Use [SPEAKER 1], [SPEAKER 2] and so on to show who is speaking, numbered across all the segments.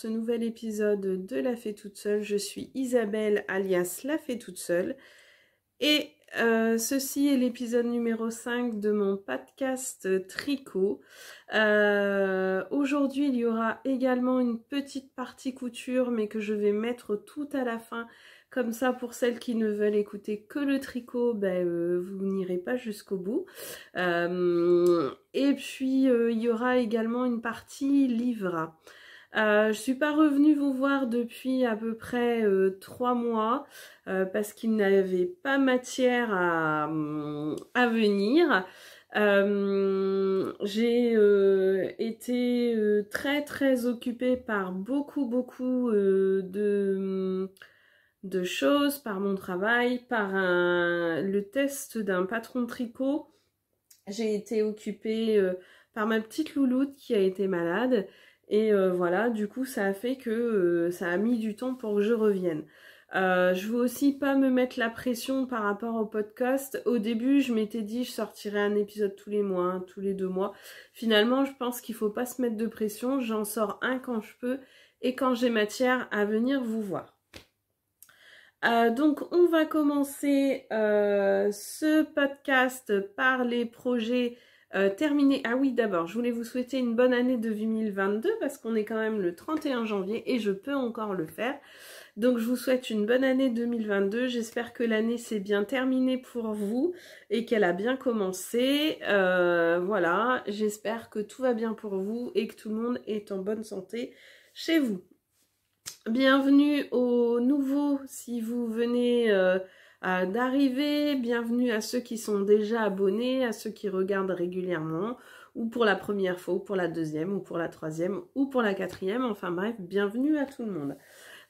[SPEAKER 1] ce nouvel épisode de La Fée Toute Seule. Je suis Isabelle alias La Fée Toute Seule. Et euh, ceci est l'épisode numéro 5 de mon podcast Tricot. Euh, aujourd'hui, il y aura également une petite partie couture, mais que je vais mettre tout à la fin. Comme ça, pour celles qui ne veulent écouter que le tricot, ben, euh, vous n'irez pas jusqu'au bout. et puis, il y aura également une partie livre. Euh, je ne suis pas revenue vous voir depuis à peu près euh, trois mois euh, parce qu'il n'avait pas matière à, venir. J'ai été très très occupée par beaucoup beaucoup de, choses, par mon travail, par le test d'un patron tricot. J'ai été occupée par ma petite louloute qui a été malade. Et euh, voilà, du coup, ça a fait que euh, ça a mis du temps pour que je revienne. Je euh, je veux aussi pas me mettre la pression par rapport au podcast. Au début, je m'étais dit je sortirais un épisode tous les mois, hein, tous les deux mois. Finalement, je pense qu'il faut pas se mettre de pression. J'en sors un quand je peux et quand j'ai matière à venir vous voir. donc on va commencer ce podcast par les projets euh, terminé. Ah oui, d'abord, je voulais vous souhaiter une bonne année de 2022 parce qu'on est quand même le 31 janvier et je peux encore le faire. Donc, je vous souhaite une bonne année 2022. J'espère que l'année s'est bien terminée pour vous et qu'elle a bien commencé. Euh, voilà, j'espère que tout va bien pour vous et que tout le monde est en bonne santé chez vous. Bienvenue au nouveau, si vous venez. Euh, D'arriver, Bienvenue à ceux qui sont déjà abonnés, à ceux qui regardent régulièrement, ou pour la première fois, ou pour la deuxième, ou pour la troisième, ou pour la quatrième. Enfin bref, bienvenue à tout le monde.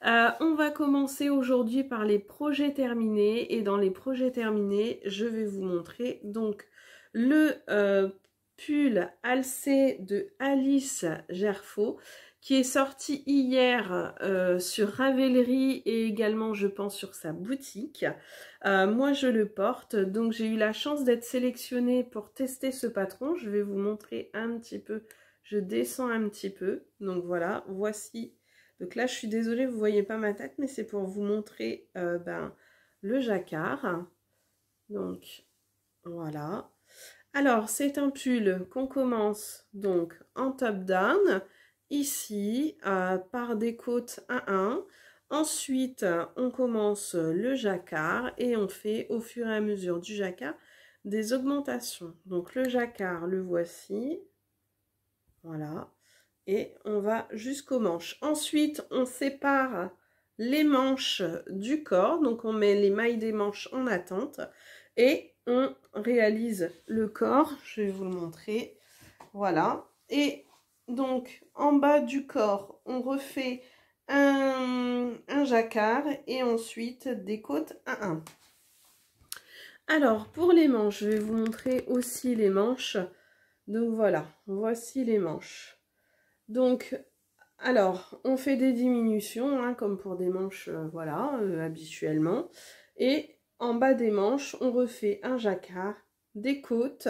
[SPEAKER 1] Euh, on va commencer aujourd'hui par les projets terminés. Et dans les projets terminés, je vais vous montrer donc le euh, pull alcé de Alice Gerfaux qui est sorti hier euh, sur Ravelry et également, je pense, sur sa boutique. Euh, moi, je le porte, donc j'ai eu la chance d'être sélectionnée pour tester ce patron. Je vais vous montrer un petit peu, je descends un petit peu. Donc voilà, voici. Donc là, je suis désolée, vous voyez pas ma tête, mais c'est pour vous montrer euh, ben, le jacquard. Donc, voilà. Alors, c'est un pull qu'on commence donc en top-down ici euh, par des côtes à 1. Ensuite, on commence le jacquard et on fait au fur et à mesure du jacquard des augmentations. Donc le jacquard, le voici. Voilà. Et on va jusqu'aux manches. Ensuite, on sépare les manches du corps. Donc on met les mailles des manches en attente. Et on réalise le corps. Je vais vous le montrer. Voilà. Et donc en bas du corps, on refait un, jacquard et ensuite des côtes à 1. Alors, pour les manches, je vais vous montrer aussi les manches. Donc voilà, voici les manches. Donc, alors, on fait des diminutions, hein, comme pour des manches, euh, voilà, euh, habituellement. Et en bas des manches, on refait un jacquard, des côtes,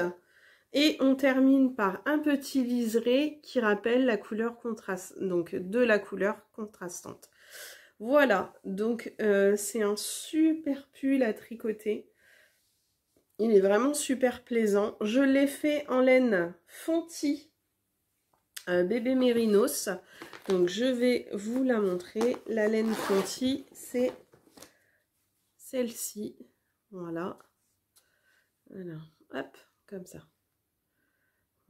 [SPEAKER 1] et on termine par un petit liseré qui rappelle la couleur contraste, donc de la couleur contrastante. Voilà, donc euh, c'est un super pull à tricoter. Il est vraiment super plaisant. Je l'ai fait en laine Fonty, euh, bébé mérinos. Donc je vais vous la montrer. La laine Fonty, c'est celle-ci. Voilà. Voilà, hop, comme ça.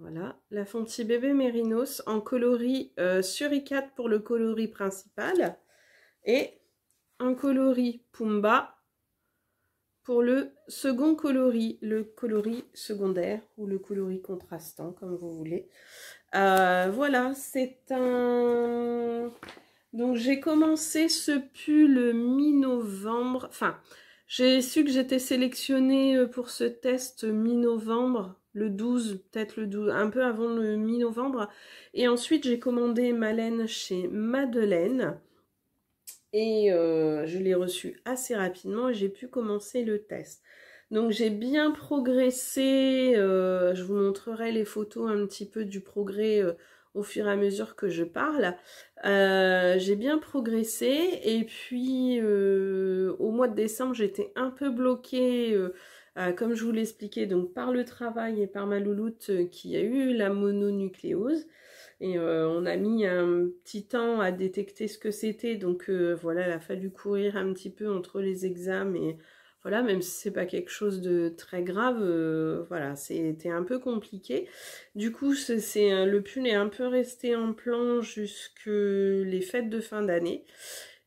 [SPEAKER 1] Voilà, la Fonti Bébé Mérinos en coloris euh, suricate pour le coloris principal et un coloris Pumba pour le second coloris, le coloris secondaire ou le coloris contrastant comme vous voulez. Euh, voilà, c'est un... Donc j'ai commencé ce pull mi-novembre, enfin j'ai su que j'étais sélectionnée euh, pour ce test mi-novembre, le 12, peut-être le 12, un peu avant le mi-novembre. Et ensuite, j'ai commandé ma laine chez Madeleine. Et euh, je l'ai reçue assez rapidement et j'ai pu commencer le test. Donc j'ai bien progressé, euh, je vous montrerai les photos un petit peu du progrès au fur et à mesure que je parle. Euh, j'ai bien progressé et puis euh, au mois de décembre j'étais un peu bloquée euh, comme je vous l'expliquais donc par le travail et par ma louloute qui a eu la mononucléose et on a mis un petit temps à détecter ce que c'était donc voilà il a fallu courir un petit peu entre les examens et voilà, même si c'est pas quelque chose de très grave, euh, voilà, c'était un peu compliqué. Du coup, c'est le pull est un peu resté en plan jusque les fêtes de fin d'année.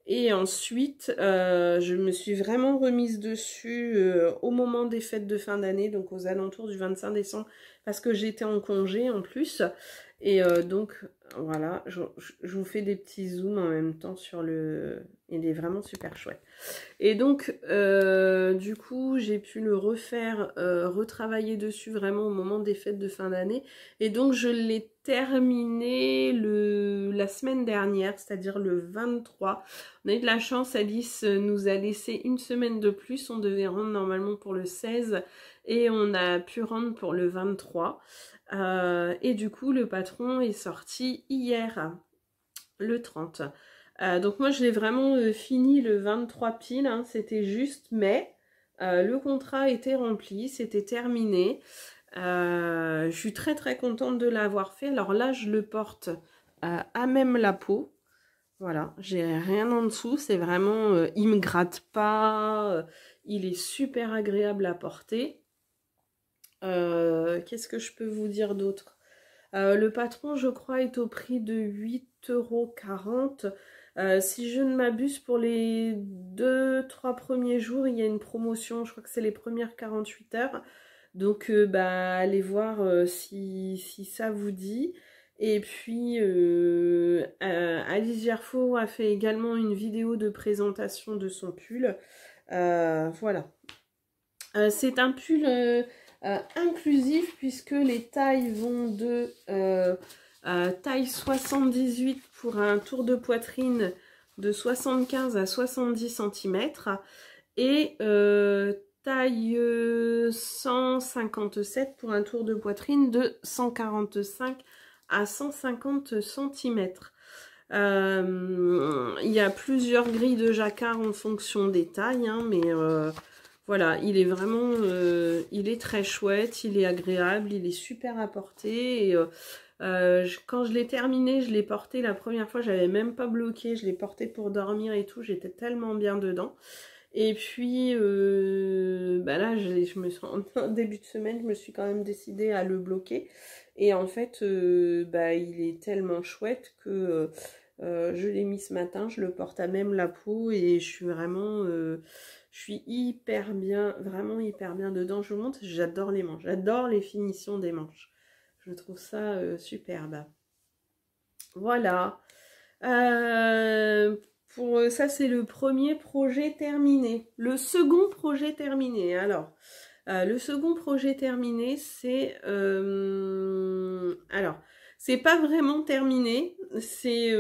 [SPEAKER 1] Et ensuite, euh, je me suis vraiment remise dessus euh, au moment des fêtes de fin d'année, donc aux alentours du 25 décembre, parce que j'étais en congé en plus. Et donc, voilà, je, vous fais des petits zooms en même temps sur le... Il est vraiment super chouette. Et donc, euh, du coup, j'ai pu le refaire, euh, retravailler dessus vraiment au moment des fêtes de fin d'année. Et donc, je l'ai terminé le, la semaine dernière, c'est-à-dire le 23. On a eu de la chance, Alice nous a laissé une semaine de plus. On devait rendre normalement pour le 16 et on a pu rendre pour le 23. Euh, et du coup, le patron est sorti hier, le 30. Euh, donc moi, je l'ai vraiment euh, fini le 23 pile. Hein, c'était juste mais le contrat était rempli, c'était terminé. je suis très très contente de l'avoir fait. Alors là, je le porte à même la peau. Voilà, j'ai rien en dessous. C'est vraiment, il me gratte pas. il est super agréable à porter. Euh, qu'est-ce que je peux vous dire d'autre euh, Le patron, je crois, est au prix de 8,40€. Euh, si je ne m'abuse, pour les 2-3 premiers jours, il y a une promotion. Je crois que c'est les premières 48 heures. Donc, euh, bah, allez voir si, ça vous dit. Et puis, Alice a fait également une vidéo de présentation de son pull. voilà. c'est un pull euh, inclusif puisque les tailles vont de euh, euh, taille 78 pour un tour de poitrine de 75 à 70 cm et taille 157 pour un tour de poitrine de 145 à 150 cm. Il y a plusieurs grilles de jacquard en fonction des tailles, hein, mais voilà, il est vraiment, euh, il est très chouette, il est agréable, il est super à porter. Et, euh, euh, quand je l'ai terminé, je l'ai porté la première fois, j'avais même pas bloqué, je l'ai porté pour dormir et tout, j'étais tellement bien dedans. Et puis, bah là, je, me sens, en début de semaine, je me suis quand même décidée à le bloquer. Et en fait, bah, il est tellement chouette que je l'ai mis ce matin, je le porte à même la peau et je suis vraiment je suis hyper bien, vraiment hyper bien dedans. Je vous montre, j'adore les manches. J'adore les finitions des manches. Je trouve ça euh, superbe. Voilà. Euh, pour, euh, ça, c'est le premier projet terminé. Le second projet terminé, alors... le second projet terminé, c'est... alors, c'est pas vraiment terminé. C'est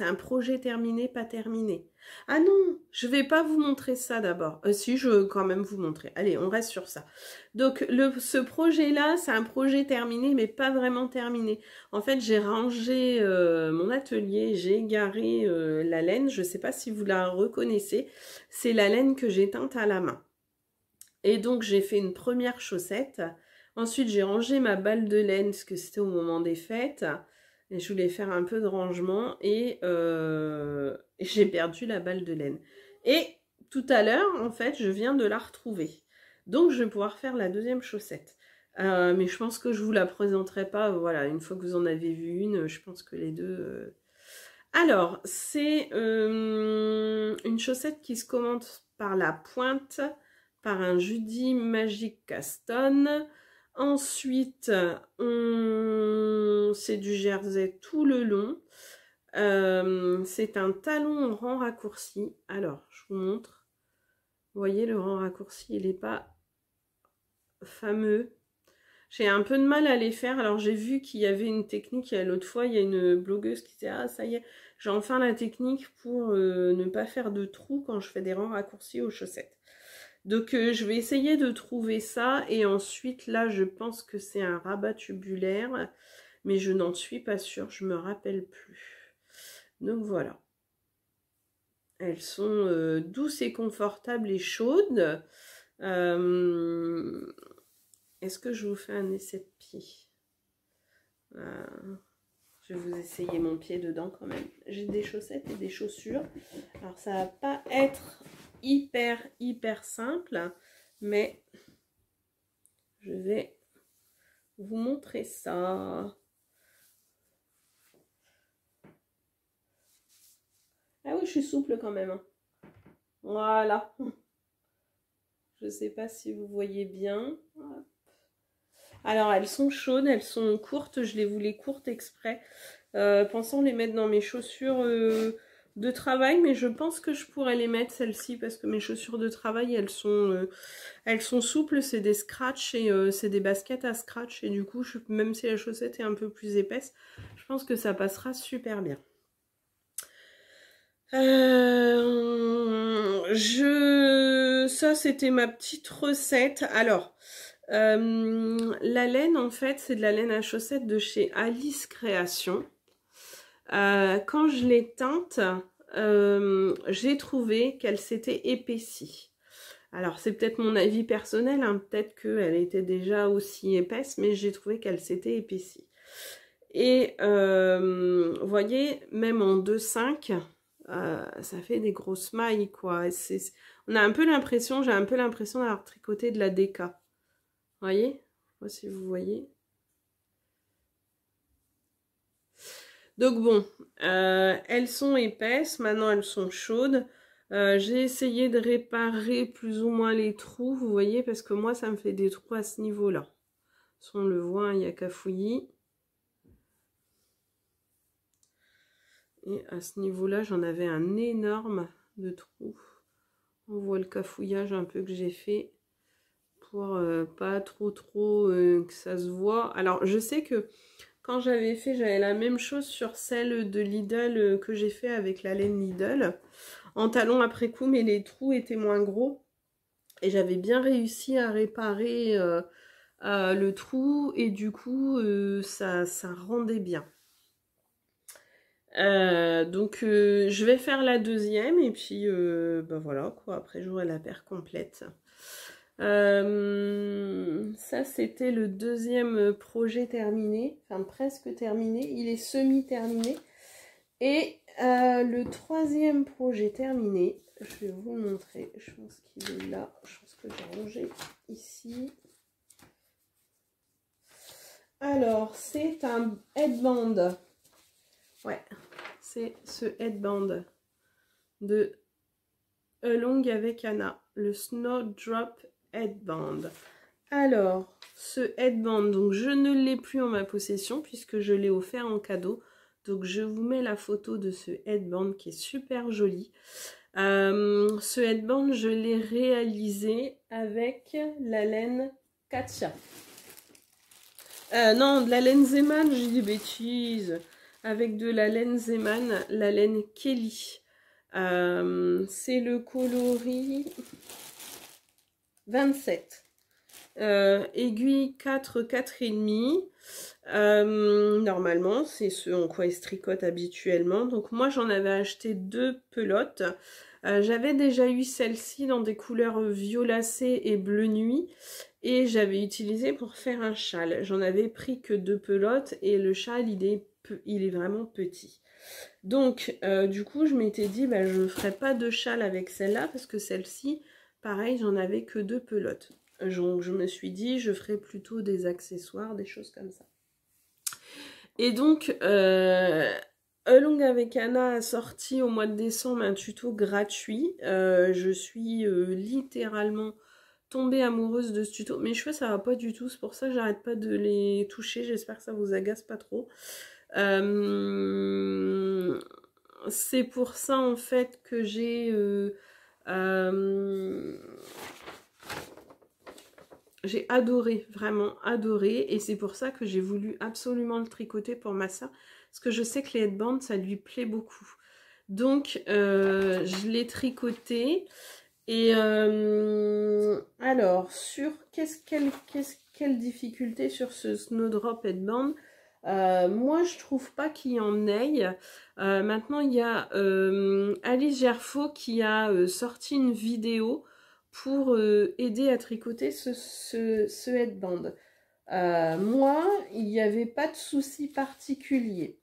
[SPEAKER 1] un projet terminé, pas terminé. Ah non, je vais pas vous montrer ça d'abord. Euh, si, je veux quand même vous montrer. Allez, on reste sur ça. Donc, le, ce projet-là, c'est un projet terminé, mais pas vraiment terminé. En fait, j'ai rangé euh, mon atelier, j'ai égaré euh, la laine. Je ne sais pas si vous la reconnaissez. C'est la laine que j'ai teinte à la main. Et donc, j'ai fait une première chaussette. Ensuite, j'ai rangé ma balle de laine, parce que c'était au moment des fêtes je voulais faire un peu de rangement et euh, j'ai perdu la balle de laine. Et tout à l'heure, en fait, je viens de la retrouver. Donc, je vais pouvoir faire la deuxième chaussette. Euh, mais je pense que je vous la présenterai pas. Voilà, une fois que vous en avez vu une, euh, je pense que les deux... Alors, c'est une chaussette qui se commente par la pointe, par un Judy Magic Caston. Ensuite, on c'est du jersey tout le long. Euh, c'est un talon rang raccourci. Alors, je vous montre. Vous voyez, le rang raccourci, il n'est pas fameux. J'ai un peu de mal à les faire. Alors, j'ai vu qu'il y avait une technique. L'autre fois, il y a une blogueuse qui disait « Ah, ça y est, j'ai enfin la technique pour euh, ne pas faire de trous quand je fais des rangs raccourcis aux chaussettes. » Donc, euh, je vais essayer de trouver ça. Et ensuite, là, je pense que c'est un rabat tubulaire mais je n'en suis pas sûre, je me rappelle plus. Donc voilà. Elles sont euh, douces et confortables et chaudes. Euh, est-ce que je vous fais un essai de pied euh, Je vais vous essayer mon pied dedans quand même. J'ai des chaussettes et des chaussures. Alors ça va pas être hyper hyper simple, mais je vais vous montrer ça. Ah oui, je suis souple quand même. Hein. Voilà. Je ne sais pas si vous voyez bien. Alors, elles sont chaudes, elles sont courtes. Je les voulais courtes exprès, euh, pensant les mettre dans mes chaussures euh, de travail. Mais je pense que je pourrais les mettre, celles-ci, parce que mes chaussures de travail, elles sont, euh, elles sont souples. C'est des scratch et c'est des baskets à scratch. Et du coup, même si la chaussette est un peu plus épaisse, je pense que ça passera super bien. Euh, je, ça c'était ma petite recette. Alors, euh, la laine en fait, c'est de la laine à chaussettes de chez Alice Création. Euh, quand je l'ai teinte, euh, j'ai trouvé qu'elle s'était épaissie. Alors c'est peut-être mon avis personnel, hein. peut-être qu'elle était déjà aussi épaisse, mais j'ai trouvé qu'elle s'était épaissie. Et vous voyez, même en 2,5, euh, ça fait des grosses mailles, quoi. on a un peu l'impression, j'ai un peu l'impression d'avoir tricoté de la déca voyez si vous voyez. Donc bon, euh, elles sont épaisses, maintenant elles sont chaudes. Euh, j'ai essayé de réparer plus ou moins les trous, vous voyez, parce que moi, ça me fait des trous à ce niveau-là. Si on le voit, hein, il n'y a qu'à fouiller. Et à ce niveau-là, j'en avais un énorme de trou. On voit le cafouillage un peu que j'ai fait pour euh, pas trop trop euh, que ça se voit. Alors je sais que quand j'avais fait, j'avais la même chose sur celle de Lidl euh, que j'ai fait avec la laine Lidl. En talon après coup, mais les trous étaient moins gros. Et j'avais bien réussi à réparer le trou et du coup ça, ça rendait bien. Euh, donc euh, je vais faire la deuxième et puis ben voilà quoi, après j'aurai la paire complète. ça c'était le deuxième projet terminé, enfin presque terminé, il est semi-terminé. Et le troisième projet terminé, je vais vous montrer, je pense qu'il est là, je pense que j'ai rangé ici. Alors c'est un headband. Ouais, c'est ce headband de Along avec Anna, le Snowdrop Headband. Alors, ce headband, donc je ne l'ai plus en ma possession puisque je l'ai offert en cadeau. Donc je vous mets la photo de ce headband qui est super joli. Euh, ce headband, je l'ai réalisé avec la laine Katia. Euh, non, de la laine Zeman, j'ai des bêtises avec de la laine Zeman, la laine Kelly. Euh, c'est le coloris 27. Euh, aiguille 4, 4,5. Euh, normalement, c'est ce en quoi il se tricote habituellement. Donc moi, j'en avais acheté deux pelotes. j'avais déjà eu celle-ci dans des couleurs violacées et bleu nuit. Et j'avais utilisé pour faire un châle. J'en avais pris que deux pelotes et le châle, il est il est vraiment petit. Donc, euh, du coup, je m'étais dit, bah, je ne ferai pas de châle avec celle-là, parce que celle-ci, pareil, j'en avais que deux pelotes. Donc, je me suis dit, je ferai plutôt des accessoires, des choses comme ça. Et donc, Along euh, avec Anna a sorti au mois de décembre un tuto gratuit. Euh, je suis littéralement tombée amoureuse de ce tuto. Mes cheveux, ça va pas du tout, c'est pour ça que j'arrête pas de les toucher. J'espère que ça vous agace pas trop. Euh, c'est pour ça en fait que j'ai euh, euh, j'ai adoré, vraiment adoré et c'est pour ça que j'ai voulu absolument le tricoter pour Massa parce que je sais que les headbands ça lui plaît beaucoup donc je l'ai tricoté et alors sur qu'est-ce quelle, quelle difficulté sur ce snowdrop headband euh, moi, je trouve pas qu'il y en ait. Euh, maintenant, il y a euh, Alice Gerfaux qui a sorti une vidéo pour aider à tricoter ce, headband. moi, il n'y avait pas de souci particulier.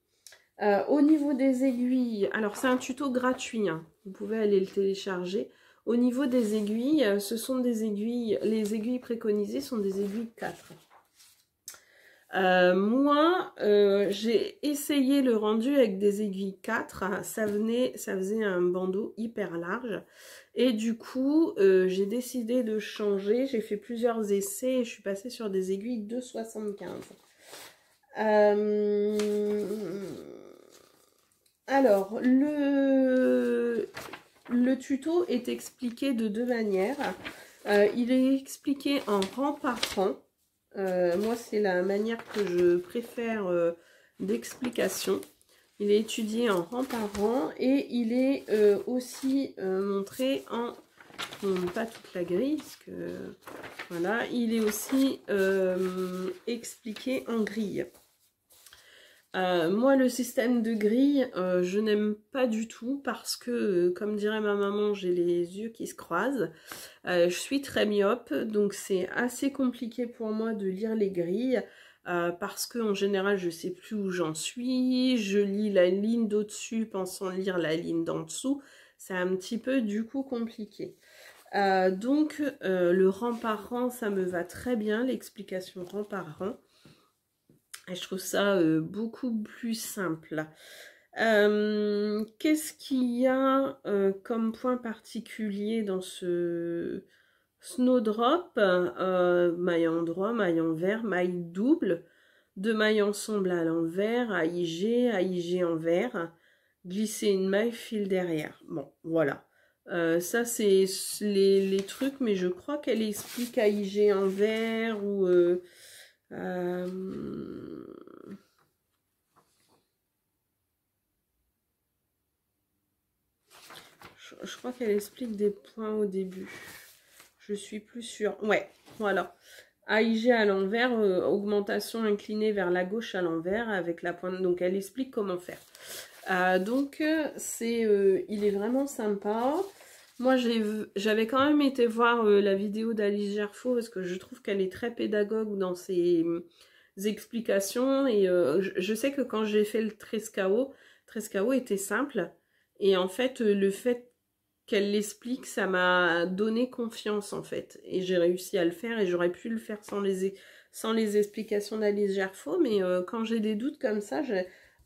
[SPEAKER 1] au niveau des aiguilles, alors c'est un tuto gratuit, hein. vous pouvez aller le télécharger. Au niveau des aiguilles, ce sont des aiguilles, les aiguilles préconisées sont des aiguilles 4. Euh, moi, euh, j'ai essayé le rendu avec des aiguilles 4. Ça, venait, ça faisait un bandeau hyper large. Et du coup, euh, j'ai décidé de changer. J'ai fait plusieurs essais et je suis passée sur des aiguilles 2,75. Alors, le... le tuto est expliqué de deux manières. il est expliqué en rang par rang. Euh, moi, c'est la manière que je préfère euh, d'explication. Il est étudié en rang par rang et il est euh, aussi montré en... pas toute la grille, parce Voilà, il est aussi expliqué en grille. Euh, moi, le système de grille, euh, je n'aime pas du tout parce que, euh, comme dirait ma maman, j'ai les yeux qui se croisent. je suis très myope, donc c'est assez compliqué pour moi de lire les grilles parce qu'en général, je sais plus où j'en suis. Je lis la ligne d'au-dessus pensant lire la ligne d'en dessous. C'est un petit peu du coup compliqué. donc, le rang par rang, ça me va très bien, l'explication rang par rang je trouve ça euh, beaucoup plus simple. Euh, qu'est-ce qu'il y a euh, comme point particulier dans ce Snowdrop Maille en droit, maille en vert, maille double, deux mailles ensemble à l'envers, AIG, AIG envers, glisser une maille, fil derrière. Bon, voilà. ça, c'est les, les, trucs, mais je crois qu'elle explique AIG envers ou euh, je, crois qu'elle explique des points au début. Je suis plus sûre. Ouais, voilà. AIG à l'envers, euh, augmentation inclinée vers la gauche à l'envers avec la pointe. Donc elle explique comment faire. Euh, donc c'est, il est vraiment sympa. Moi, j'avais quand même été voir euh, la vidéo d'Alice Gerfaux parce que je trouve qu'elle est très pédagogue dans ses hum, explications. Et euh, je, sais que quand j'ai fait le Trescao, Trescao était simple. Et en fait, euh, le fait qu'elle l'explique, ça m'a donné confiance en fait. Et j'ai réussi à le faire et j'aurais pu le faire sans les, e, sans les explications d'Alice Gerfaux. Mais quand j'ai des doutes comme ça,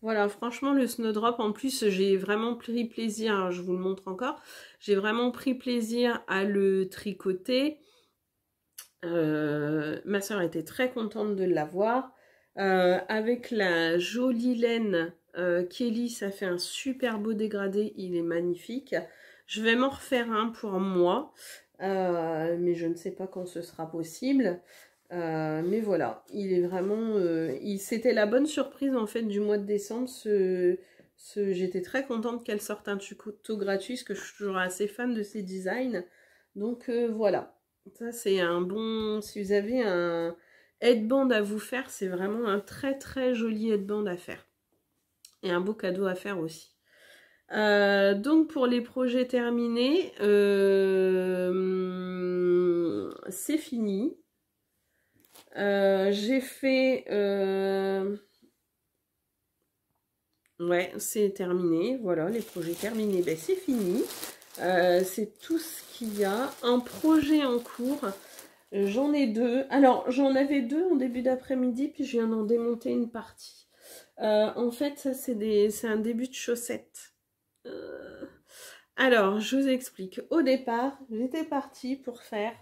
[SPEAKER 1] voilà, franchement, le Snowdrop, en plus, j'ai vraiment pris plaisir, hein, je vous le montre encore, j'ai vraiment pris plaisir à le tricoter. Euh, ma soeur était très contente de l'avoir. Euh, avec la jolie laine euh, Kelly, ça fait un super beau dégradé, il est magnifique. Je vais m'en refaire un pour moi, euh, mais je ne sais pas quand ce sera possible. Euh, mais voilà, il est vraiment... Euh, c'était la bonne surprise en fait du mois de décembre. J'étais très contente qu'elle sorte un tuto gratuit parce que je suis toujours assez fan de ses designs. Donc euh, voilà, ça c'est un bon... Si vous avez un headband à vous faire, c'est vraiment un très très joli headband à faire. Et un beau cadeau à faire aussi. donc pour les projets terminés, c'est fini. Euh, j'ai fait... Euh, ouais, c'est terminé. Voilà, les projets terminés. Ben, c'est fini. Euh, c'est tout ce qu'il y a. Un projet en cours. J'en ai deux. Alors, j'en avais deux en début d'après-midi, puis je viens d'en démonter une partie. en fait, ça, c'est un début de chaussette. Alors, je vous explique. Au départ, j'étais partie pour faire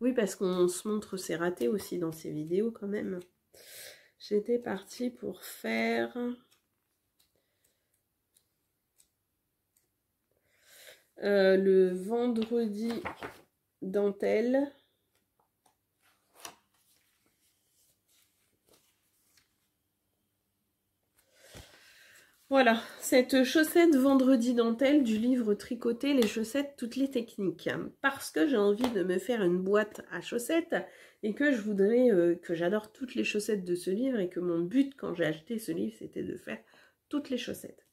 [SPEAKER 1] oui, parce qu'on se montre ses ratés aussi dans ces vidéos quand même. J'étais partie pour faire... Euh, le vendredi dentelle Voilà, cette chaussette vendredi dentelle du livre Tricoter les chaussettes, toutes les techniques. Parce que j'ai envie de me faire une boîte à chaussettes et que je voudrais, euh, que j'adore toutes les chaussettes de ce livre et que mon but quand j'ai acheté ce livre, c'était de faire toutes les chaussettes.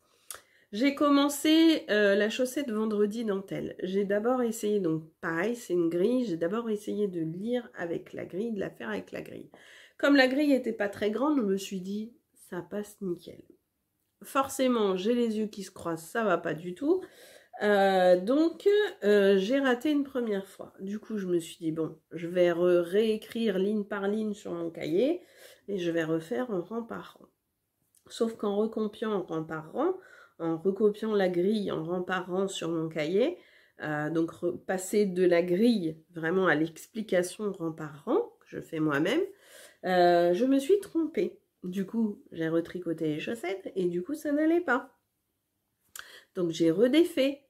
[SPEAKER 1] J'ai commencé euh, la chaussette vendredi dentelle. J'ai d'abord essayé, donc pareil, c'est une grille, j'ai d'abord essayé de lire avec la grille, de la faire avec la grille. Comme la grille n'était pas très grande, je me suis dit, ça passe nickel forcément, j'ai les yeux qui se croisent, ça va pas du tout. Euh, donc, euh, j'ai raté une première fois. Du coup, je me suis dit, bon, je vais réécrire ligne par ligne sur mon cahier et je vais refaire en rang par rang. Sauf qu'en recopiant en rang par rang, en recopiant la grille en rang par rang sur mon cahier, euh, donc passer de la grille vraiment à l'explication rang par rang, que je fais moi-même, je me suis trompée. Du coup, j'ai retricoté les chaussettes et du coup, ça n'allait pas. Donc, j'ai redéfait.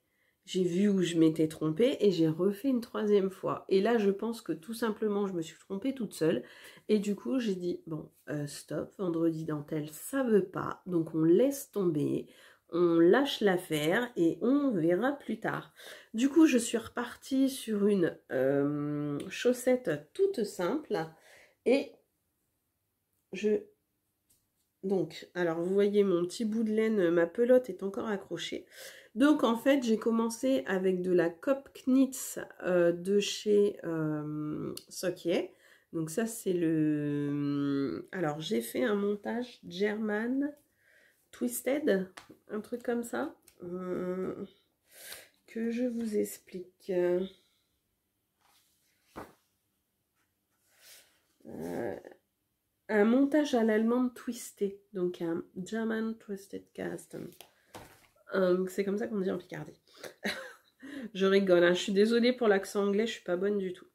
[SPEAKER 1] J'ai vu où je m'étais trompée et j'ai refait une troisième fois. Et là, je pense que tout simplement, je me suis trompée toute seule. Et du coup, j'ai dit, bon, euh, stop, vendredi dentelle, ça veut pas. Donc, on laisse tomber on lâche l'affaire et on verra plus tard. Du coup, je suis repartie sur une euh, chaussette toute simple et je donc, alors vous voyez mon petit bout de laine, euh, ma pelote est encore accrochée. Donc en fait, j'ai commencé avec de la Kopknitz euh, de chez euh, Donc ça, c'est le... Hmm, alors, j'ai fait un montage German Twisted, un truc comme ça, euh, que je vous explique un montage à l'allemande twisté, donc un German Twisted Cast, hum, C'est comme ça qu'on dit en Picardie. je rigole, hein. je suis désolée pour l'accent anglais, je suis pas bonne du tout.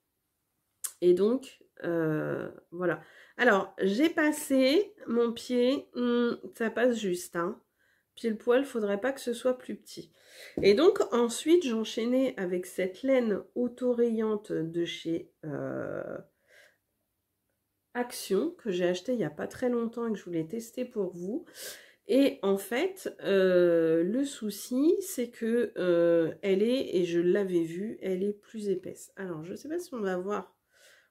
[SPEAKER 1] Et donc, euh, voilà. Alors, j'ai passé mon pied, hum, ça passe juste, hein. Pile poil, faudrait pas que ce soit plus petit. Et donc, ensuite, j'enchaînais avec cette laine auto-rayante de chez... Euh, Action que j'ai acheté il n'y a pas très longtemps et que je voulais tester pour vous. Et en fait, euh, le souci, c'est que euh, elle est, et je l'avais vu, elle est plus épaisse. Alors, je ne sais pas si on va voir.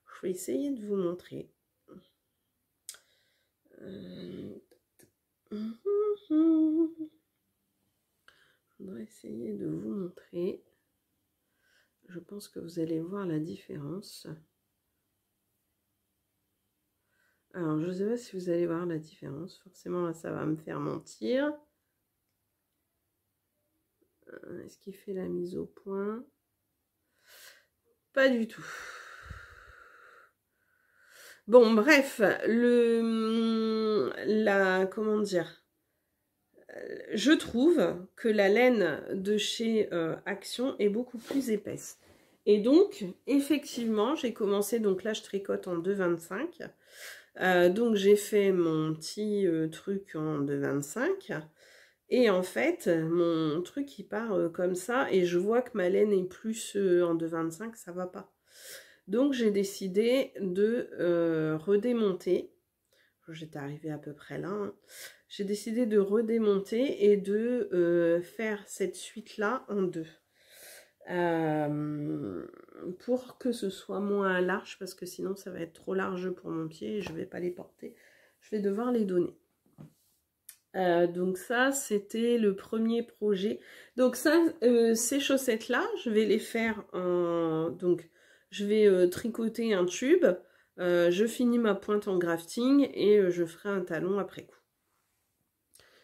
[SPEAKER 1] Je vais essayer de vous montrer. Euh, je essayer de vous montrer. Je pense que vous allez voir la différence. Alors, je ne sais pas si vous allez voir la différence. Forcément, là, ça va me faire mentir. Euh, est-ce qu'il fait la mise au point Pas du tout. Bon, bref, le, hum, la, comment dire, je trouve que la laine de chez euh, Action est beaucoup plus épaisse. Et donc, effectivement, j'ai commencé, donc là, je tricote en 2,25. Euh, donc j'ai fait mon petit euh, truc en 2,25 et en fait mon truc il part euh, comme ça et je vois que ma laine est plus en 2,25 ça va pas. Donc j'ai décidé de redémonter, j'étais arrivée à peu près là, hein. j'ai décidé de redémonter et de faire cette suite là en deux. Euh, pour que ce soit moins large parce que sinon ça va être trop large pour mon pied et je vais pas les porter je vais devoir les donner euh, donc ça c'était le premier projet donc ça euh, ces chaussettes là je vais les faire en donc je vais tricoter un tube je finis ma pointe en grafting et je ferai un talon après coup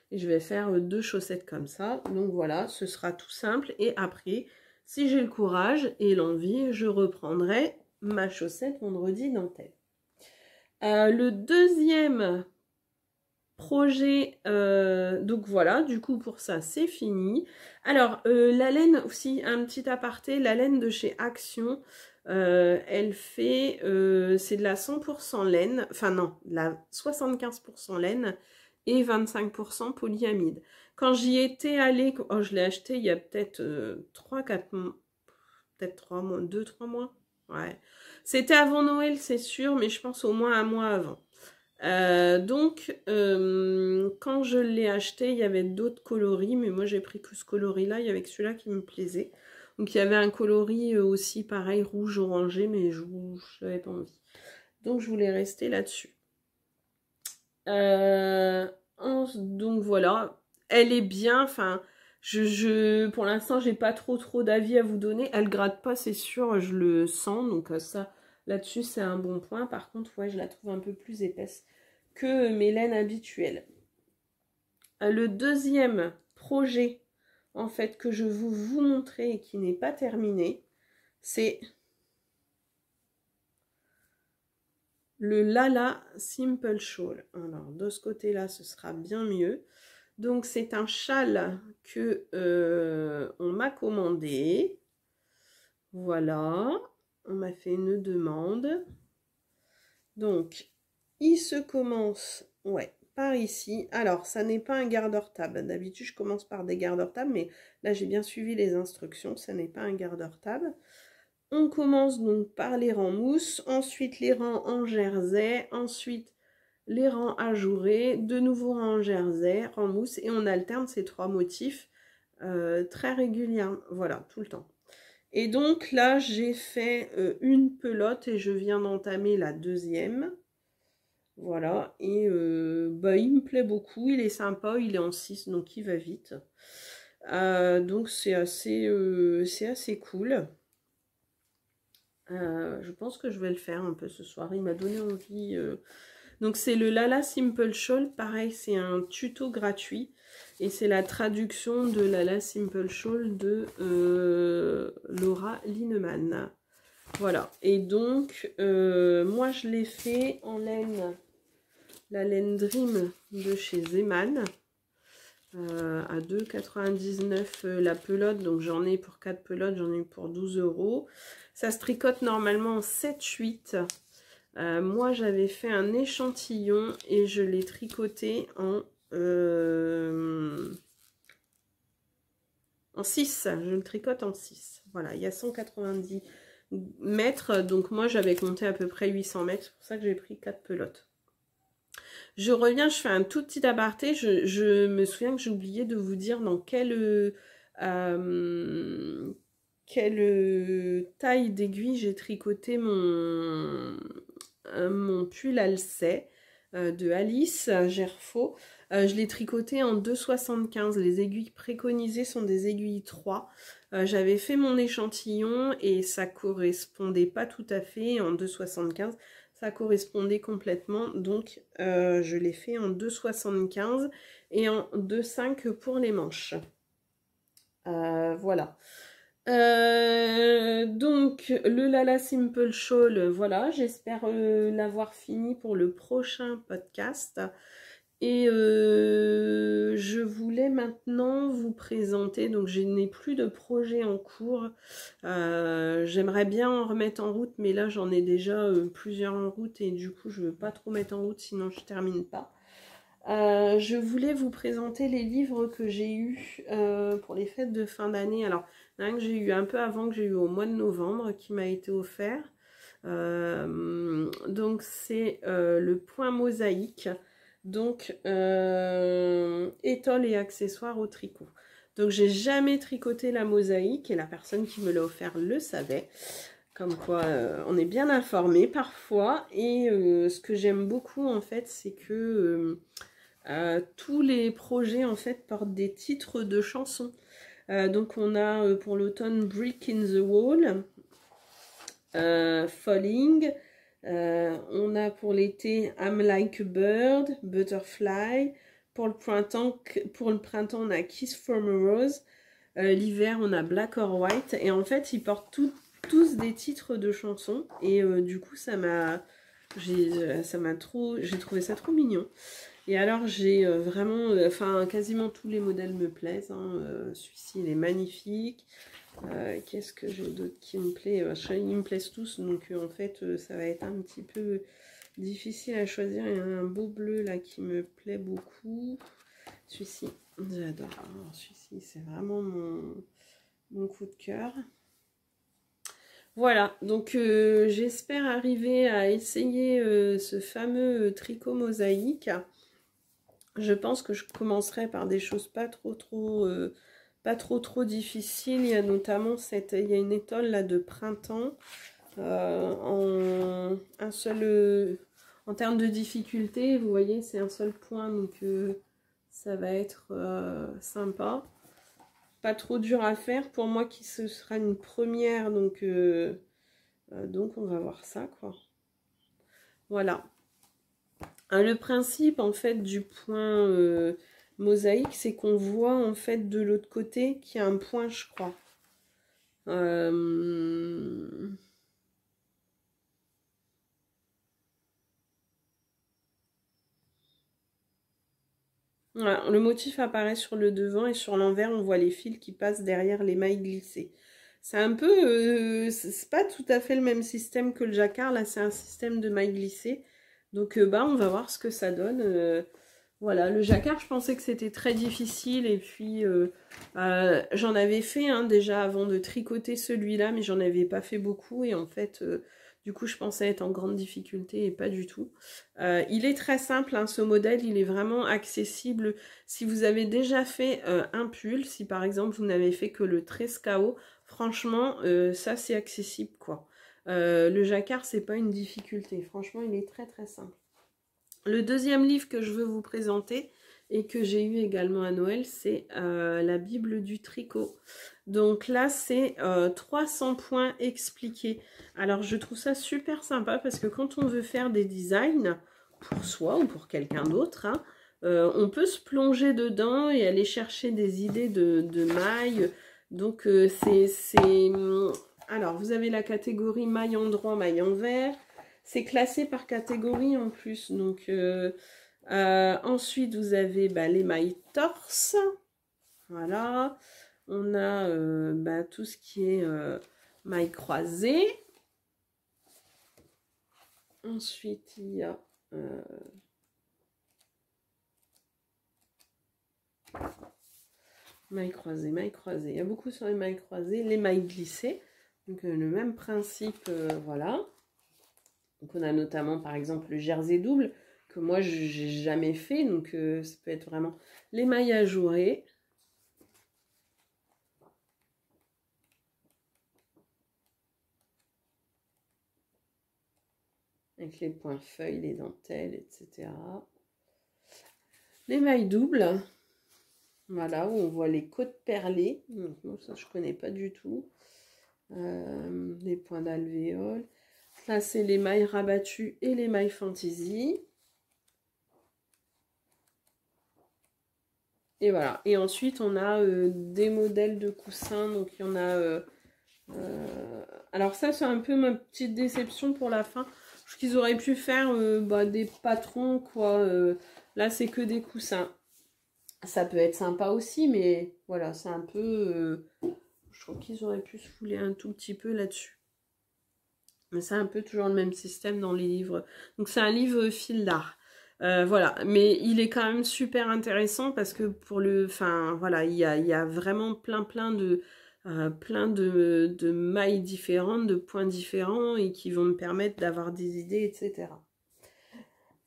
[SPEAKER 1] et je vais faire deux chaussettes comme ça donc voilà ce sera tout simple et après si j'ai le courage et l'envie, je reprendrai ma chaussette vendredi dentelle. Euh, le deuxième projet, euh, donc voilà, du coup pour ça c'est fini. Alors euh, la laine aussi, un petit aparté, la laine de chez Action, elle fait, c'est de la 100% laine, enfin non, de la 75% laine et 25% polyamide. Quand j'y étais allée, oh, je l'ai acheté il y a peut-être 3, euh, 4 mois, peut-être 3 mois, 2, 3 mois. Ouais. C'était avant Noël, c'est sûr, mais je pense au moins un mois avant. Euh, donc, euh, quand je l'ai acheté, il y avait d'autres coloris, mais moi j'ai pris que ce coloris-là, il y avait celui-là qui me plaisait. Donc il y avait un coloris aussi pareil, rouge orangé, mais je n'avais pas envie. Donc je voulais rester là-dessus. donc voilà, elle est bien. Enfin, je, je, pour l'instant, j'ai pas trop trop d'avis à vous donner. Elle gratte pas, c'est sûr, je le sens. Donc euh, ça, là-dessus, c'est un bon point. Par contre, ouais, je la trouve un peu plus épaisse que mes laines habituelles. Euh, le deuxième projet, en fait, que je vous, vous montrer et qui n'est pas terminé, c'est le Lala Simple Shawl. Alors, de ce côté-là, ce sera bien mieux. Donc c'est un châle que euh, on m'a commandé. Voilà, on m'a fait une demande. Donc il se commence, ouais, par ici. Alors ça n'est pas un garde-table. D'habitude je commence par des garde-table, mais là j'ai bien suivi les instructions. Ça n'est pas un garde-table. On commence donc par les rangs mousse, ensuite les rangs en jersey, ensuite les rangs ajourés, de nouveau en jersey, en mousse, et on alterne ces trois motifs euh, très régulièrement, voilà, tout le temps. Et donc là, j'ai fait euh, une pelote et je viens d'entamer la deuxième. Voilà, et euh, bah, il me plaît beaucoup, il est sympa, il est en 6, donc il va vite. donc c'est assez, assez cool. je pense que je vais le faire un peu ce soir. Il m'a donné envie donc c'est le Lala Simple Shawl, pareil c'est un tuto gratuit et c'est la traduction de Lala Simple Shawl de euh, Laura Lineman. Voilà, et donc euh, moi je l'ai fait en laine, la laine Dream de chez Zeman. Euh, à 2,99 la pelote. Donc j'en ai pour 4 pelotes, j'en ai pour 12 euros. Ça se tricote normalement en 7-8. Euh, moi, j'avais fait un échantillon et je l'ai tricoté en, euh, en 6. Je le tricote en 6. Voilà, il y a 190 mètres. Donc moi, j'avais compté à peu près 800 mètres. C'est pour ça que j'ai pris 4 pelotes. Je reviens, je fais un tout petit aparté. Je, me souviens que j'ai oublié de vous dire dans quelle, euh, quelle taille d'aiguille j'ai tricoté mon, euh, mon pull Alcet euh, de Alice Gerfo. Euh, je l'ai tricoté en 2,75. Les aiguilles préconisées sont des aiguilles 3. J'avais fait mon échantillon et ça correspondait pas tout à fait en 2,75 ça correspondait complètement. Donc je l'ai fait en 2,75 et en 2,5 pour les manches. voilà. Euh, donc le Lala Simple Shawl, voilà, j'espère euh, l'avoir fini pour le prochain podcast. Et euh, je voulais maintenant vous présenter, donc je n'ai plus de projet en cours. J'aimerais bien en remettre en route, mais là j'en ai déjà plusieurs en route et du coup je ne veux pas trop mettre en route sinon je ne termine pas. je voulais vous présenter les livres que j'ai eus pour les fêtes de fin d'année. Alors un que j'ai eu un peu avant, que j'ai eu au mois de novembre, qui m'a été offert. Euh, donc c'est euh, le point mosaïque, donc euh, et accessoires au tricot. Donc j'ai jamais tricoté la mosaïque et la personne qui me l'a offert le savait. Comme quoi euh, on est bien informé parfois et ce que j'aime beaucoup en fait c'est que tous les projets en fait portent des titres de chansons. Euh, donc on a euh, pour l'automne Brick in the Wall, euh, Falling. on a pour l'été I'm Like a Bird, Butterfly. Pour le printemps, pour printemps on a Kiss from a Rose. L'hiver, on a Black or White. Et en fait, ils portent tous des titres de chansons. Et du coup, ça m'a... ça m'a trop, j'ai trouvé ça trop mignon. Et alors j'ai euh, vraiment, euh, enfin quasiment tous les modèles me plaisent. Hein, euh, celui-ci il est magnifique. Qu'est-ce que j'ai d'autre qui me plaît Ils me plaisent tous, donc en fait ça va être un petit peu difficile à choisir. Il y a un beau bleu là qui me plaît beaucoup. Celui-ci, j'adore. Celui-ci, c'est vraiment mon, coup de cœur. Voilà, donc j'espère arriver à essayer ce fameux tricot mosaïque je pense que je commencerai par des choses pas trop trop euh, pas trop trop difficiles. Il y a notamment cette, il y a une étole là de printemps euh, en un seul euh, en termes de difficulté, vous voyez, c'est un seul point donc ça va être sympa. Pas trop dur à faire pour moi qui ce sera une première donc donc on va voir ça quoi. Voilà. Hein, le principe en fait du point euh, mosaïque, c'est qu'on voit en fait de l'autre côté qu'il y a un point, je crois. Euh, le motif apparaît sur le devant et sur l'envers, on voit les fils qui passent derrière les mailles glissées. C'est un peu, euh, c'est pas tout à fait le même système que le jacquard, là c'est un système de mailles glissées. Donc euh, bah, on va voir ce que ça donne. Euh, voilà, le jacquard, je pensais que c'était très difficile et puis euh, j'en avais fait déjà avant de tricoter celui-là, mais j'en avais pas fait beaucoup et en fait, du coup, je pensais être en grande difficulté et pas du tout. il est très simple, hein, ce modèle, il est vraiment accessible. Si vous avez déjà fait un pull, si par exemple vous n'avez fait que le 13 KO, franchement, ça c'est accessible quoi. Euh, le jacquard, c'est pas une difficulté. Franchement, il est très très simple. Le deuxième livre que je veux vous présenter et que j'ai eu également à Noël, c'est euh, la Bible du tricot. Donc là, c'est 300 euh, points expliqués. Alors, je trouve ça super sympa parce que quand on veut faire des designs pour soi ou pour quelqu'un d'autre, hein, on peut se plonger dedans et aller chercher des idées de, de mailles. Donc, c'est hum, alors, vous avez la catégorie maille droit, maillon vert. C'est classé par catégorie en plus. Donc, euh, euh, ensuite, vous avez bah, les mailles torse. Voilà. On a euh, bah, tout ce qui est mailles croisées. Ensuite, il y a... mailles croisées, mailles croisées. Il y a beaucoup sur les mailles croisées. Les mailles glissées. Donc euh, le même principe, euh, voilà. Donc on a notamment par exemple le jersey double que moi je n'ai jamais fait, donc euh, ça peut être vraiment les mailles à Avec les points feuilles, les dentelles, etc. Les mailles doubles, voilà, où on voit les côtes perlées. Donc, ça, je connais pas du tout. Euh, les points d'alvéole. c'est les mailles rabattues et les mailles fantaisie. Et voilà. Et ensuite, on a euh, des modèles de coussins. Donc, il y en a... Euh, alors ça, c'est un peu ma petite déception pour la fin. Parce qu'ils auraient pu faire bah, des patrons, quoi. là, c'est que des coussins. Ça peut être sympa aussi, mais voilà, c'est un peu je trouve qu'ils auraient pu se fouler un tout petit peu là-dessus. Mais c'est un peu toujours le même système dans les livres. Donc c'est un livre fil d'art. Euh, voilà, mais il est quand même super intéressant parce que pour le, enfin voilà, il y a, vraiment plein plein de euh, plein de, de, mailles différentes, de points différents et qui vont me permettre d'avoir des idées, etc.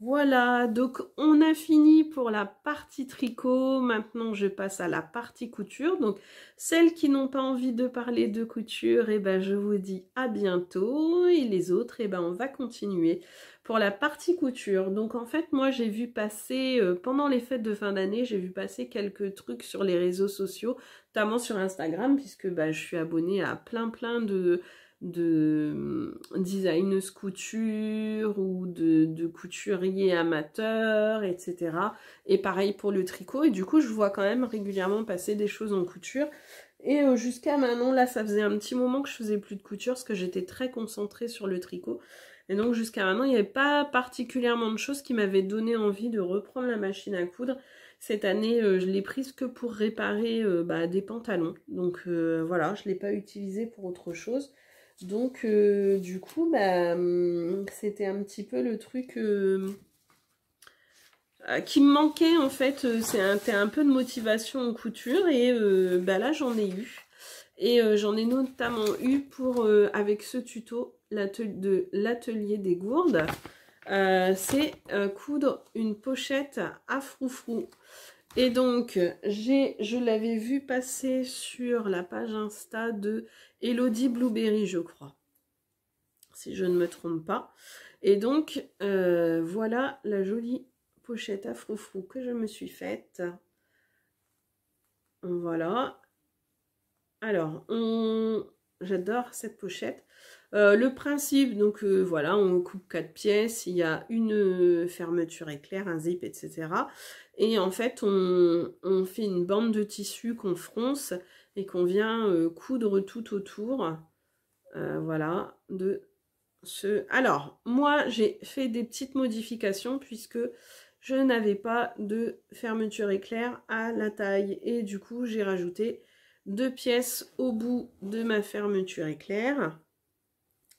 [SPEAKER 1] Voilà, donc on a fini pour la partie tricot. Maintenant, je passe à la partie couture. Donc, celles qui n'ont pas envie de parler de couture, eh ben, je vous dis à bientôt. Et les autres, eh ben, on va continuer pour la partie couture. Donc, en fait, moi, j'ai vu passer, euh, pendant les fêtes de fin d'année, j'ai vu passer quelques trucs sur les réseaux sociaux, notamment sur Instagram, puisque bah, je suis abonnée à plein, plein de de hum, designers couture ou de, de amateur etc. Et pareil pour le tricot. Et du coup, je vois quand même régulièrement passer des choses en couture. Et euh, jusqu'à maintenant, là, ça faisait un petit moment que je faisais plus de couture parce que j'étais très concentrée sur le tricot. Et donc jusqu'à maintenant, il n'y avait pas particulièrement de choses qui m'avaient donné envie de reprendre la machine à coudre. Cette année, euh, je l'ai prise que pour réparer euh, bah, des pantalons. Donc voilà, je ne l'ai pas utilisée pour autre chose. Donc, euh, du coup, bah, hum, c'était un petit peu le truc euh, euh, qui me manquait en fait. C'était un, peu de motivation en couture et bah, là, j'en ai eu. Et j'en ai notamment eu pour, avec ce tuto de l'atelier des gourdes. C'est coudre une pochette à froufrou. Et donc, j'ai, je l'avais vu passer sur la page Insta de Elodie Blueberry, je crois, si je ne me trompe pas. Et donc, euh, voilà la jolie pochette à froufrou que je me suis faite. Voilà. Alors, j'adore cette pochette. Euh, le principe, donc euh, voilà, on coupe quatre pièces, il y a une fermeture éclair, un zip, etc. Et en fait, on, fait une bande de tissu qu'on fronce et qu'on vient euh, coudre tout autour. Euh, voilà, de ce... Alors, moi, j'ai fait des petites modifications puisque je n'avais pas de fermeture éclair à la taille. Et du coup, j'ai rajouté deux pièces au bout de ma fermeture éclair.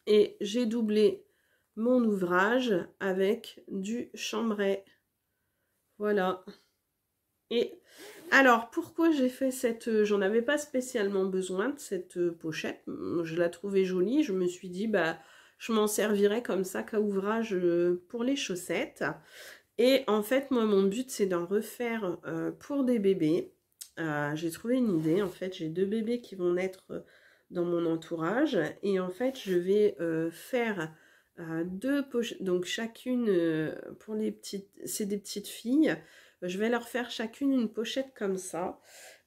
[SPEAKER 1] Et j'ai doublé mon ouvrage avec du chambray. Voilà. Et alors, pourquoi j'ai fait cette... Euh, j'en avais pas spécialement besoin de cette euh, pochette. Hum, je la trouvais jolie. Je me suis dit, bah, je m'en servirais comme sac qu'à ouvrage euh, pour les chaussettes. Et en fait, moi, mon but, c'est d'en refaire pour des bébés. j'ai trouvé une idée. En fait, j'ai deux bébés qui vont naître dans mon entourage. Et en fait, je vais faire deux poches, donc chacune, euh, pour les petites, c'est des petites filles, je vais leur faire chacune une pochette comme ça.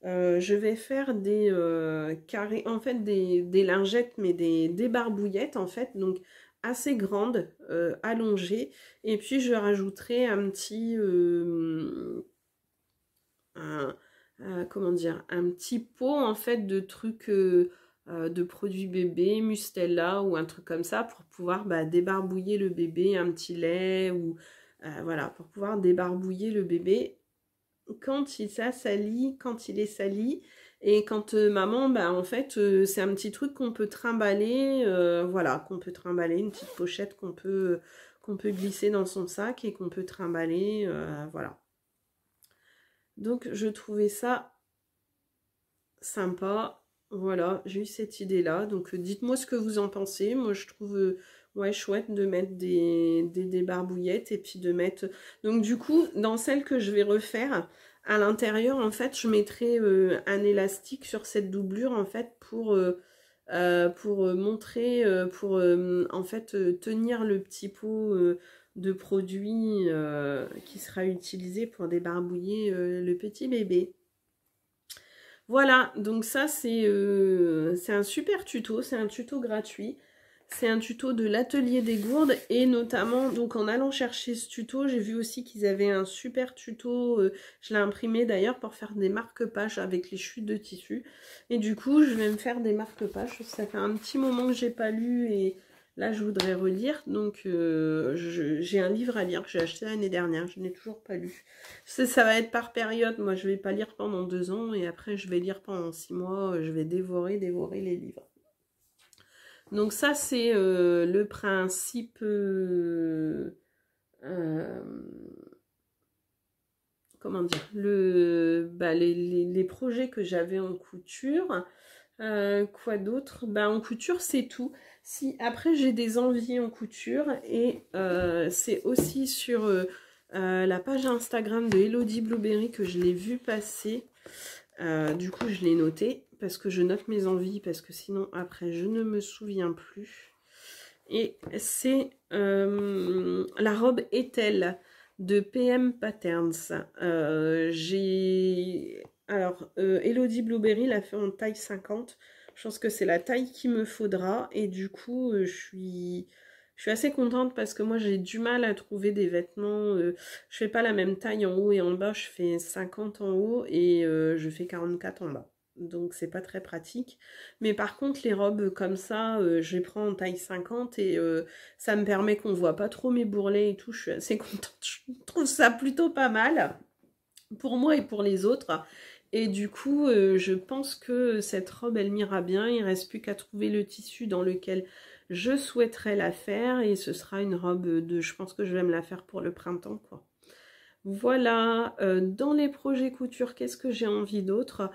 [SPEAKER 1] Euh, je vais faire des euh, carrés, en fait des, lingettes, mais des, barbouillettes en fait, donc assez grandes, allongées. Et puis je rajouterai un petit, comment dire, un petit pot en fait de trucs euh, de produits bébés, Mustella ou un truc comme ça pour pouvoir bah, débarbouiller le bébé, un petit lait ou euh, voilà, pour pouvoir débarbouiller le bébé quand il ça quand il est sali. Et quand euh, maman, bah, en fait, c'est un petit truc qu'on peut trimballer, voilà, qu'on peut trimballer, une petite pochette qu'on peut, qu'on peut glisser dans son sac et qu'on peut trimballer, voilà. Donc, je trouvais ça sympa voilà, j'ai eu cette idée-là. Donc, euh, dites-moi ce que vous en pensez. Moi, je trouve euh, ouais, chouette de mettre des, des, barbouillettes et puis de mettre... Donc du coup, dans celle que je vais refaire, à l'intérieur, en fait, je mettrai euh, un élastique sur cette doublure, en fait, pour, pour montrer, pour en fait tenir le petit pot de produit qui sera utilisé pour débarbouiller le petit bébé. Voilà, donc ça euh, c'est un super tuto, c'est un tuto gratuit. C'est un tuto de l'atelier des gourdes et notamment, donc en allant chercher ce tuto, j'ai vu aussi qu'ils avaient un super tuto, euh, je l'ai imprimé d'ailleurs pour faire des marque-pages avec les chutes de tissu. Et du coup, je vais me faire des marque-pages, ça fait un petit moment que j'ai pas lu et Là, je voudrais relire. Donc, euh, j'ai un livre à lire que j'ai acheté l'année dernière. Je n'ai toujours pas lu. Ça, va être par période. Moi, je ne vais pas lire pendant deux ans. Et après, je vais lire pendant six mois. Euh, je vais dévorer, dévorer les livres. Donc, ça, c'est euh, le principe... comment dire bah, les, projets que j'avais en couture. quoi d'autre bah, En couture, c'est tout. Si après j'ai des envies en couture et euh, c'est aussi sur euh, euh, la page Instagram de Elodie Blueberry que je l'ai vu passer. du coup je l'ai noté parce que je note mes envies parce que sinon après je ne me souviens plus. Et c'est la robe est de PM Patterns. j'ai alors Elodie Blueberry l'a fait en taille 50. Je pense que c'est la taille qu'il me faudra. Et du coup, euh, je suis... Je suis assez contente parce que moi j'ai du mal à trouver des vêtements. Euh, je fais pas la même taille en haut et en bas. Je fais 50 en haut et euh, je fais 44 en bas. Donc c'est pas très pratique. Mais par contre les robes comme ça, je les prends en taille 50 et ça me permet qu'on voit pas trop mes bourrelets et tout. Je suis assez contente. Je trouve ça plutôt pas mal pour moi et pour les autres. Et du coup, euh, je pense que cette robe, elle m'ira bien. Il reste plus qu'à trouver le tissu dans lequel je souhaiterais la faire. Et ce sera une robe de... Je pense que je vais me la faire pour le printemps, quoi. Voilà, euh, dans les projets couture, qu'est-ce que j'ai envie d'autre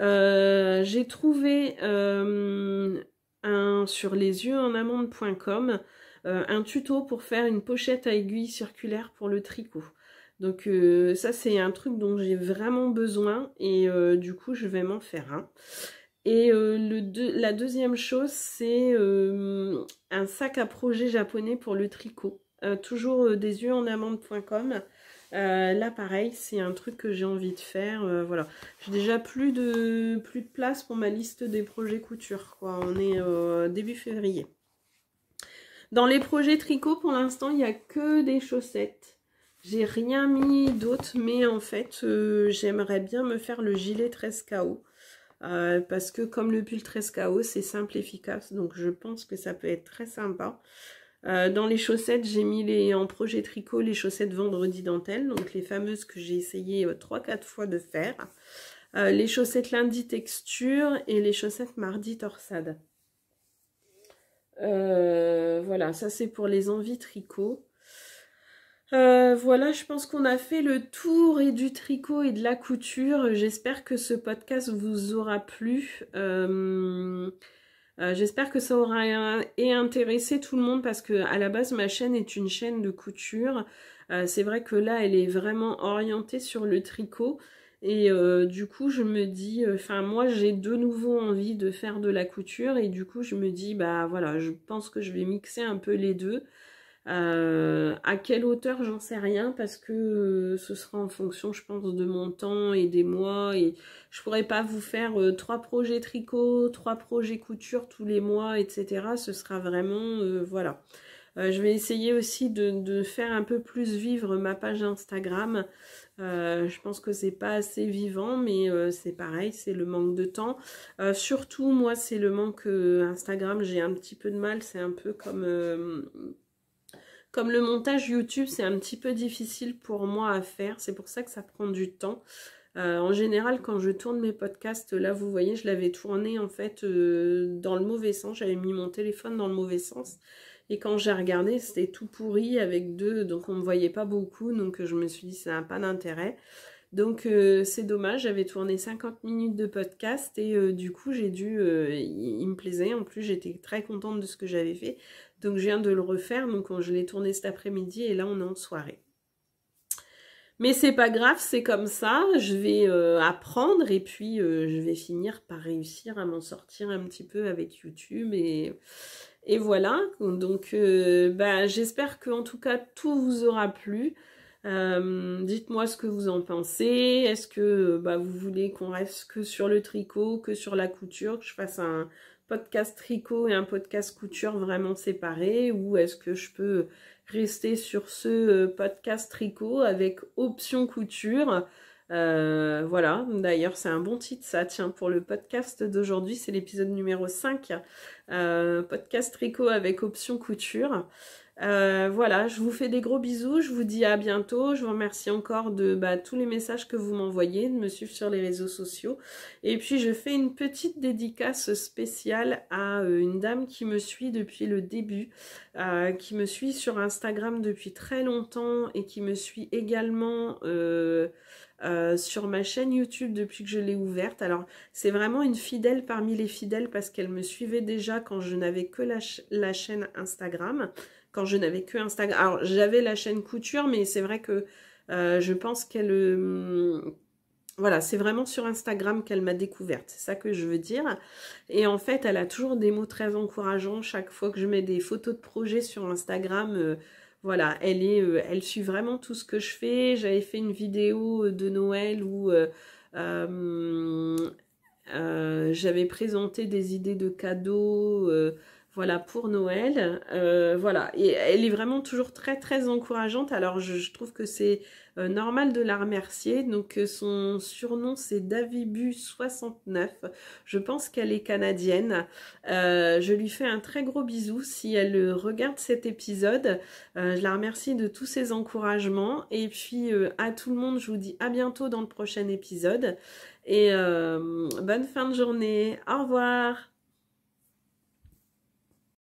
[SPEAKER 1] euh, J'ai trouvé un, sur les yeux en amande.com un tuto pour faire une pochette à aiguille circulaire pour le tricot. Donc euh, ça c'est un truc dont j'ai vraiment besoin et euh, du coup je vais m'en faire un. Et euh, le la deuxième chose c'est un sac à projet japonais pour le tricot. toujours des yeux en amande.com. là pareil c'est un truc que j'ai envie de faire. voilà. J'ai déjà plus de, plus de place pour ma liste des projets couture. Quoi. On est début février. Dans les projets tricot pour l'instant il n'y a que des chaussettes. J'ai rien mis d'autre, mais en fait, euh, j'aimerais bien me faire le gilet 13KO. Euh, parce que comme le pull 13KO, c'est simple, et efficace. Donc, je pense que ça peut être très sympa. Euh, dans les chaussettes, j'ai mis les, en projet tricot les chaussettes vendredi dentelle. Donc, les fameuses que j'ai essayé 3-4 fois de faire. les chaussettes lundi texture et les chaussettes mardi torsade. voilà, ça c'est pour les envies tricot. Euh, voilà, je pense qu'on a fait le tour et du tricot et de la couture. J'espère que ce podcast vous aura plu. Euh, euh, j'espère que ça aura intéressé tout le monde parce que à la base ma chaîne est une chaîne de couture. C'est vrai que là elle est vraiment orientée sur le tricot. Et du coup je me dis, enfin moi j'ai de nouveau envie de faire de la couture et du coup je me dis bah voilà, je pense que je vais mixer un peu les deux. Euh, à quelle hauteur, j'en sais rien, parce que euh, ce sera en fonction, je pense, de mon temps et des mois. Et je pourrais pas vous faire euh, trois projets tricot, trois projets couture tous les mois, etc. Ce sera vraiment, voilà. je vais essayer aussi de, de, faire un peu plus vivre ma page Instagram. je pense que c'est pas assez vivant, mais c'est pareil, c'est le manque de temps. surtout, moi, c'est le manque Instagram. J'ai un petit peu de mal. C'est un peu comme comme le montage YouTube, c'est un petit peu difficile pour moi à faire. C'est pour ça que ça prend du temps. Euh, en général, quand je tourne mes podcasts, là, vous voyez, je l'avais tourné en fait euh, dans le mauvais sens. J'avais mis mon téléphone dans le mauvais sens. Et quand j'ai regardé, c'était tout pourri avec deux, donc on ne me voyait pas beaucoup. Donc je me suis dit, ça n'a pas d'intérêt. Donc euh, c'est dommage, j'avais tourné 50 minutes de podcast et du coup j'ai dû, il, me plaisait, en plus j'étais très contente de ce que j'avais fait. Donc je viens de le refaire, donc je l'ai tourné cet après-midi et là on est en soirée. Mais c'est pas grave, c'est comme ça, je vais euh, apprendre et puis euh, je vais finir par réussir à m'en sortir un petit peu avec YouTube et, et voilà. Donc euh, bah, j'espère que en tout cas tout vous aura plu. Dites-moi ce que vous en pensez, est-ce que bah, vous voulez qu'on reste que sur le tricot, que sur la couture, que je fasse un, podcast tricot et un podcast couture vraiment séparés ou est-ce que je peux rester sur ce euh, podcast tricot avec option couture euh, voilà, d'ailleurs c'est un bon titre ça, tient pour le podcast d'aujourd'hui, c'est l'épisode numéro 5, euh, podcast tricot avec option couture. Euh, voilà, je vous fais des gros bisous, je vous dis à bientôt, je vous remercie encore de bah, tous les messages que vous m'envoyez, de me suivre sur les réseaux sociaux. Et puis je fais une petite dédicace spéciale à euh, une dame qui me suit depuis le début, euh, qui me suit sur Instagram depuis très longtemps et qui me suit également... sur ma chaîne YouTube depuis que je l'ai ouverte. Alors, c'est vraiment une fidèle parmi les fidèles parce qu'elle me suivait déjà quand je n'avais que la, chaîne Instagram quand je n'avais que Instagram. Alors, j'avais la chaîne couture, mais c'est vrai que euh, je pense qu'elle... Euh, voilà, c'est vraiment sur Instagram qu'elle m'a découverte, c'est ça que je veux dire. Et en fait, elle a toujours des mots très encourageants chaque fois que je mets des photos de projets sur Instagram. Euh, voilà, elle, est, elle suit vraiment tout ce que je fais. J'avais fait une vidéo de Noël où j'avais présenté des idées de cadeaux voilà pour Noël. Euh, voilà. Et elle est vraiment toujours très très encourageante. Alors je, trouve que c'est euh, normal de la remercier. Donc euh, son surnom c'est Davibu69. Je pense qu'elle est canadienne. je lui fais un très gros bisou si elle regarde cet épisode. je la remercie de tous ses encouragements. Et puis à tout le monde, je vous dis à bientôt dans le prochain épisode. Et bonne fin de journée. Au revoir.